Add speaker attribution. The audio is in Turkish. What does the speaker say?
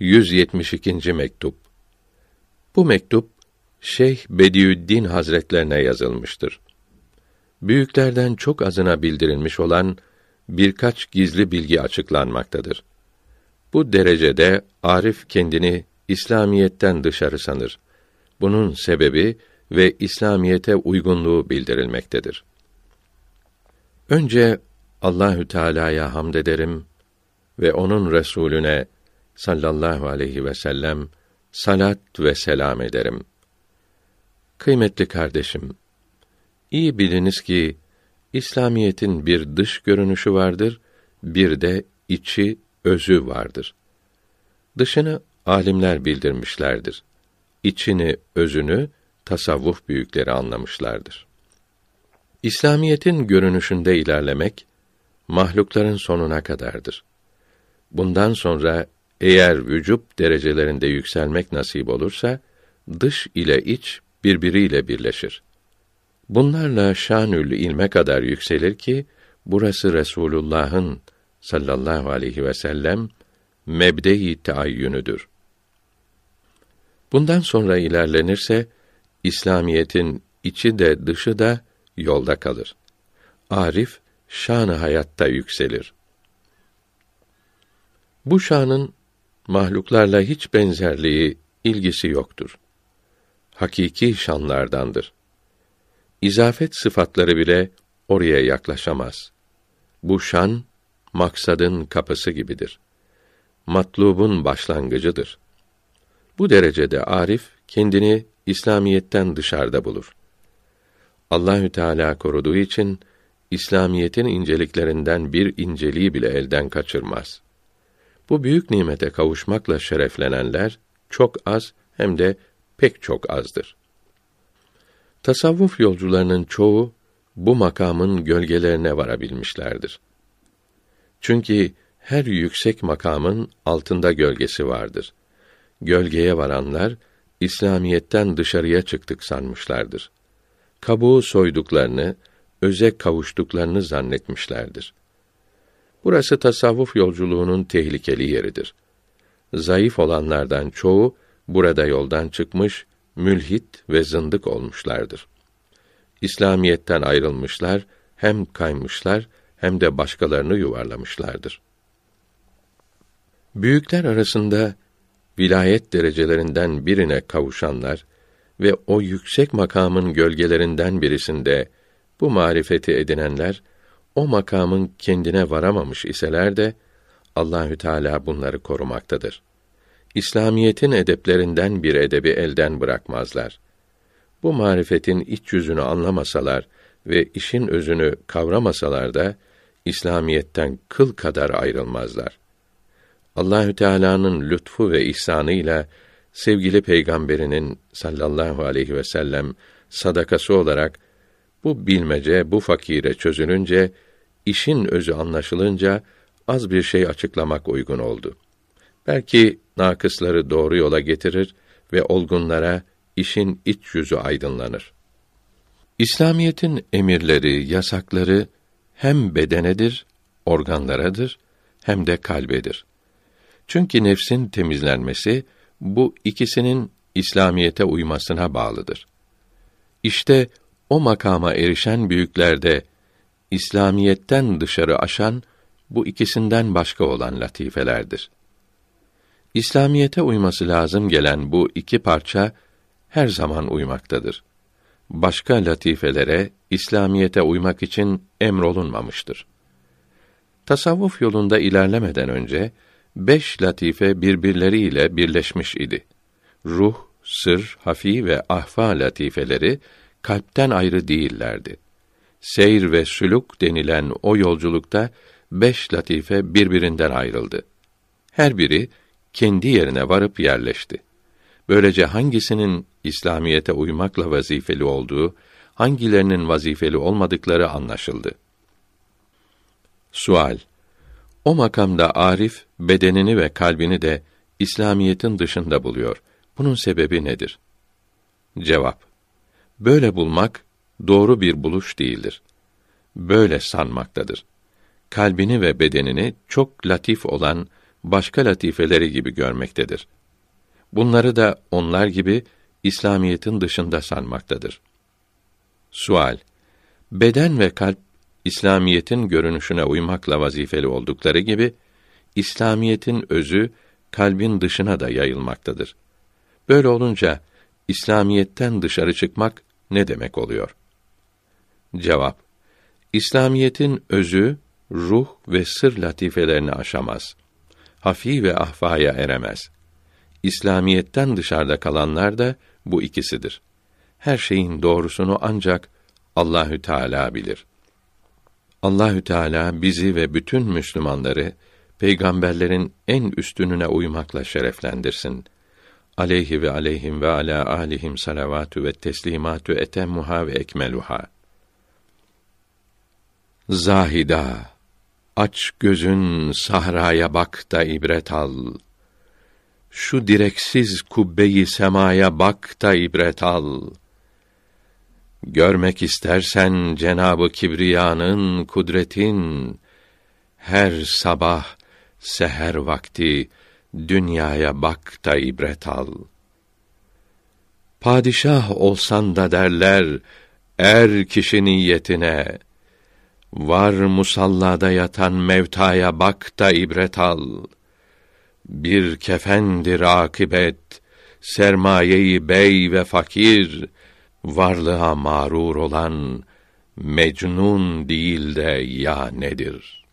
Speaker 1: 172. mektup. Bu mektup Şeyh Bediüddin Hazretlerine yazılmıştır. Büyüklerden çok azına bildirilmiş olan birkaç gizli bilgi açıklanmaktadır. Bu derecede Arif kendini İslamiyetten dışarı sanır. Bunun sebebi ve İslamiyete uygunluğu bildirilmektedir. Önce Allahü Teala'ya hamd ederim ve onun Resulüne sallallahu aleyhi ve sellem salat ve selam ederim. Kıymetli kardeşim, iyi biliniz ki İslamiyetin bir dış görünüşü vardır, bir de içi, özü vardır. Dışını alimler bildirmişlerdir. İçini, özünü tasavvuf büyükleri anlamışlardır. İslamiyetin görünüşünde ilerlemek mahlukların sonuna kadardır. Bundan sonra eğer vücub derecelerinde yükselmek nasip olursa dış ile iç birbiriyle birleşir. Bunlarla şanül ilme kadar yükselir ki burası Resulullah'ın sallallahu aleyhi ve sellem mebde-i taayyünüdür. Bundan sonra ilerlenirse İslamiyetin içi de dışı da yolda kalır. Arif şanı hayatta yükselir. Bu şanın mahluklarla hiç benzerliği, ilgisi yoktur. Hakiki şanlardandır. İzafet sıfatları bile oraya yaklaşamaz. Bu şan, maksadın kapısı gibidir. Matlubun başlangıcıdır. Bu derecede arif kendini İslamiyetten dışarıda bulur. Allahü Teala koruduğu için İslamiyetin inceliklerinden bir inceliği bile elden kaçırmaz.'' Bu büyük nimete kavuşmakla şereflenenler çok az hem de pek çok azdır. Tasavvuf yolcularının çoğu bu makamın gölgelerine varabilmişlerdir. Çünkü her yüksek makamın altında gölgesi vardır. Gölgeye varanlar İslamiyetten dışarıya çıktık sanmışlardır. Kabuğu soyduklarını, öze kavuştuklarını zannetmişlerdir. Burası tasavvuf yolculuğunun tehlikeli yeridir. Zayıf olanlardan çoğu burada yoldan çıkmış, mülhit ve zındık olmuşlardır. İslamiyetten ayrılmışlar, hem kaymışlar hem de başkalarını yuvarlamışlardır. Büyükler arasında vilayet derecelerinden birine kavuşanlar ve o yüksek makamın gölgelerinden birisinde bu marifeti edinenler o makamın kendine varamamış iseler de Allahü Teala bunları korumaktadır. İslamiyetin edeplerinden bir edebi elden bırakmazlar. Bu marifetin iç yüzünü anlamasalar ve işin özünü kavramasalar da İslamiyetten kıl kadar ayrılmazlar. Allahü Teala'nın lütfu ve ihsanıyla sevgili peygamberinin sallallahu aleyhi ve sellem sadakası olarak bu bilmece bu fakire çözülünce işin özü anlaşılınca az bir şey açıklamak uygun oldu. Belki nakısları doğru yola getirir ve olgunlara işin iç yüzü aydınlanır. İslamiyetin emirleri, yasakları hem bedenedir, organlaradır hem de kalbedir. Çünkü nefsin temizlenmesi bu ikisinin İslamiyete uymasına bağlıdır. İşte o makama erişen büyüklerde İslamiyetten dışarı aşan bu ikisinden başka olan latifelerdir. İslamiyete uyması lazım gelen bu iki parça her zaman uymaktadır. Başka latifelere İslamiyete uymak için emrolunmamıştır. Tasavvuf yolunda ilerlemeden önce beş latife birbirleriyle birleşmiş idi. Ruh, sır, hafi ve ahfa latifeleri kalpten ayrı değillerdi. Seyr ve sülük denilen o yolculukta beş latife birbirinden ayrıldı. Her biri kendi yerine varıp yerleşti. Böylece hangisinin İslamiyete uymakla vazifeli olduğu, hangilerinin vazifeli olmadıkları anlaşıldı. Sual: O makamda arif bedenini ve kalbini de İslamiyetin dışında buluyor. Bunun sebebi nedir? Cevap: Böyle bulmak doğru bir buluş değildir. Böyle sanmaktadır. Kalbini ve bedenini çok latif olan başka latifeleri gibi görmektedir. Bunları da onlar gibi İslamiyetin dışında sanmaktadır. Sual: Beden ve kalp İslamiyetin görünüşüne uymakla vazifeli oldukları gibi İslamiyetin özü kalbin dışına da yayılmaktadır. Böyle olunca İslamiyetten dışarı çıkmak ne demek oluyor? Cevap: İslamiyetin özü ruh ve sır latifelerini aşamaz. Hafi ve ahfaya eremez. İslamiyetten dışarıda kalanlar da bu ikisidir. Her şeyin doğrusunu ancak Allahü Teala bilir. Allahü Teala bizi ve bütün Müslümanları peygamberlerin en üstününe uymakla şereflendirsin.'' aleyhi ve aleyhim ve ala alihim salavatü ve teslimatü etemmuha ve ekmeluha. Zahida, aç gözün sahraya bak da ibret al. Şu direksiz kubbeyi semaya bak da ibret al. Görmek istersen Cenabı Kibriya'nın kudretin her sabah seher vakti dünyaya bak da ibret al. Padişah olsan da derler, er kişi niyetine, var musallada yatan mevtaya bak da ibret al. Bir kefendir akibet, sermayeyi bey ve fakir, varlığa mağrur olan, mecnun değil de ya nedir?''